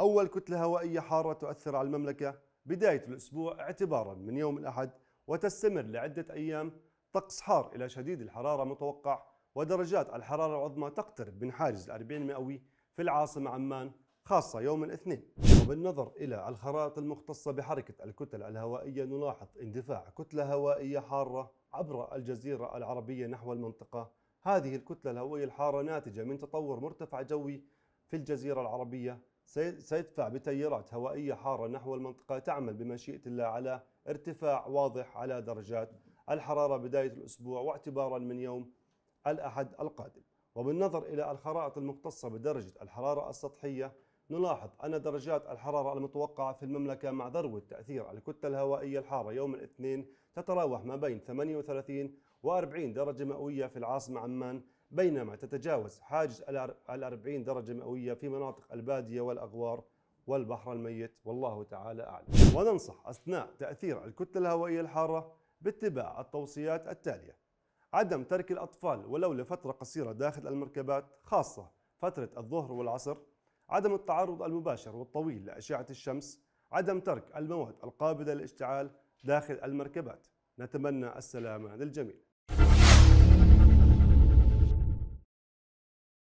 أول كتلة هوائية حارة تؤثر على المملكة بداية الأسبوع اعتبارا من يوم الأحد وتستمر لعدة أيام طقس حار إلى شديد الحرارة متوقع ودرجات الحرارة العظمى تقترب من حاجز الأربعين مئوي في العاصمة عمان خاصة يوم الاثنين وبالنظر إلى الخرائط المختصة بحركة الكتل الهوائية نلاحظ اندفاع كتلة هوائية حارة عبر الجزيرة العربية نحو المنطقة هذه الكتلة الهوائية الحارة ناتجة من تطور مرتفع جوي في الجزيرة العربية سيدفع بتيارات هوائية حارة نحو المنطقة تعمل بمشيئة الله على ارتفاع واضح على درجات الحرارة بداية الأسبوع واعتبارا من يوم الأحد القادم وبالنظر إلى الخرائط المختصة بدرجة الحرارة السطحية نلاحظ أن درجات الحرارة المتوقعة في المملكة مع ذروة تأثير الكتلة الهوائية الحارة يوم الاثنين تتراوح ما بين 38 و 40 درجة مئوية في العاصمة عمان بينما تتجاوز حاجز ال 40 درجة مئوية في مناطق البادية والأغوار والبحر الميت والله تعالى أعلم وننصح أثناء تأثير الكتلة الهوائية الحارة باتباع التوصيات التالية عدم ترك الأطفال ولو لفترة قصيرة داخل المركبات خاصة فترة الظهر والعصر عدم التعرض المباشر والطويل لأشعة الشمس عدم ترك المواد القابلة للاشتعال داخل المركبات نتمنى السلامة للجميع